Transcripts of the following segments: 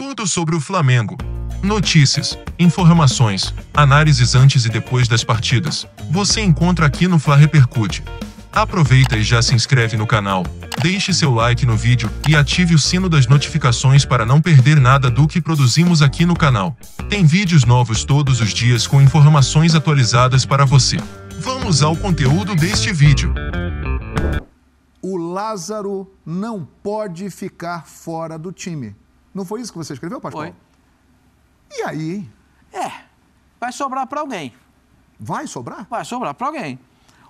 Tudo sobre o Flamengo. Notícias, informações, análises antes e depois das partidas. Você encontra aqui no Fla Repercute. Aproveita e já se inscreve no canal. Deixe seu like no vídeo e ative o sino das notificações para não perder nada do que produzimos aqui no canal. Tem vídeos novos todos os dias com informações atualizadas para você. Vamos ao conteúdo deste vídeo. O Lázaro não pode ficar fora do time. Não foi isso que você escreveu, Pascoal? Foi. E aí? É, vai sobrar para alguém. Vai sobrar? Vai sobrar para alguém.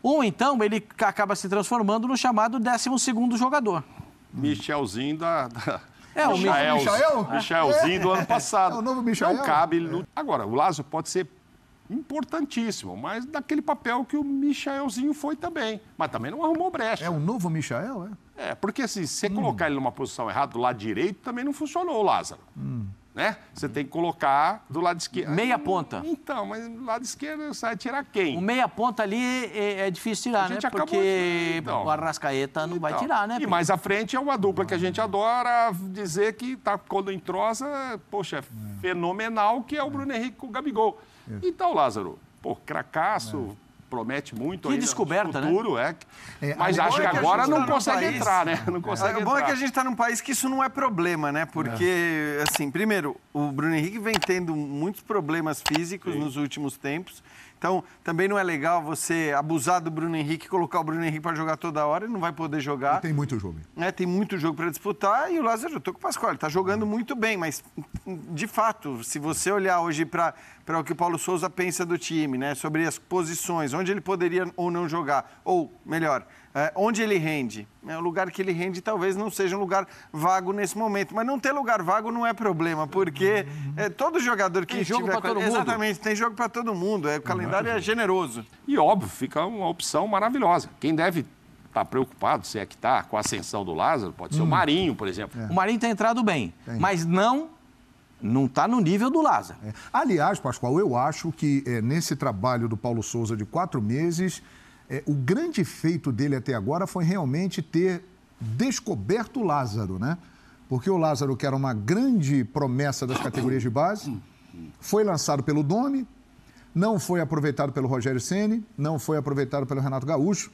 Ou então ele acaba se transformando no chamado 12 jogador. Michelzinho da. da... É, o Michelzinho é. do ano é. passado. É o novo Michel. Não cabe. é. Agora, o Lázaro pode ser importantíssimo, mas daquele papel que o Michaelzinho foi também. Mas também não arrumou brecha. É o novo Michael, é? É, porque assim, se você hum. colocar ele numa posição errada, do lado direito, também não funcionou Lázaro. Hum né? Você tem que colocar do lado esquerdo. Meia ponta. Então, mas do lado esquerdo sai tirar quem? O meia ponta ali é, é difícil tirar, né? Porque de... então. o Arrascaeta não então. vai tirar, né? E mais à frente é uma dupla que a gente adora dizer que tá quando entrosa, poxa, é, é. fenomenal, que é o é. Bruno Henrique com o Gabigol. Então, Lázaro, pô, cracaço, é promete muito. Que descoberta, né? futuro, né? É. Mas acho que, agora tá não consegue país, entrar, né? Não é. consegue é. O bom é que a gente está num país que isso não é problema, né? Porque, assim, primeiro, o Bruno Henrique vem tendo muitos problemas físicos Sim. nos últimos tempos. Então, também não é legal você abusar do Bruno Henrique, colocar o Bruno Henrique para jogar toda hora, e não vai poder jogar. E tem muito jogo. É, tem muito jogo para disputar e o Lázaro o Pascoal está jogando muito bem, mas de fato, se você olhar hoje para o que o Paulo Souza pensa do time, né, sobre as posições, onde ele poderia ou não jogar, ou melhor, é, onde ele rende, é o lugar que ele rende talvez não seja um lugar vago nesse momento. Mas não ter lugar vago não é problema, porque é, todo jogador que tem jogo para todo mundo. Exatamente, tem jogo para todo mundo. É, o calendário é, é generoso. E óbvio, fica uma opção maravilhosa. Quem deve estar tá preocupado, se é que está, com a ascensão do Lázaro, pode ser hum. o Marinho, por exemplo. É. O Marinho tem tá entrado bem, tem. mas não não está no nível do Lázaro. É. Aliás, Pascoal, eu acho que é, nesse trabalho do Paulo Souza de quatro meses, é, o grande feito dele até agora foi realmente ter descoberto o Lázaro, né? Porque o Lázaro, que era uma grande promessa das categorias de base, foi lançado pelo Domi, não foi aproveitado pelo Rogério Ceni, não foi aproveitado pelo Renato Gaúcho.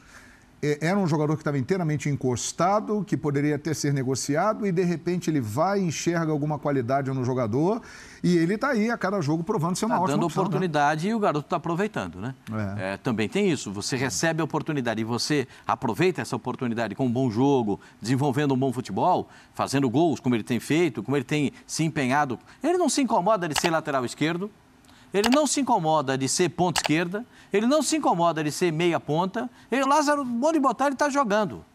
É, era um jogador que estava inteiramente encostado, que poderia ter ser negociado e de repente ele vai enxerga alguma qualidade no jogador e ele está aí a cada jogo provando ser uma tá ótima dando opção, né? oportunidade né? e o garoto está aproveitando, né? É. É, também tem isso. Você recebe a oportunidade e você aproveita essa oportunidade com um bom jogo, desenvolvendo um bom futebol, fazendo gols como ele tem feito, como ele tem se empenhado. Ele não se incomoda de ser lateral esquerdo. Ele não se incomoda de ser ponta esquerda, ele não se incomoda de ser meia ponta. Ele, Lázaro, bom de botar, ele está jogando.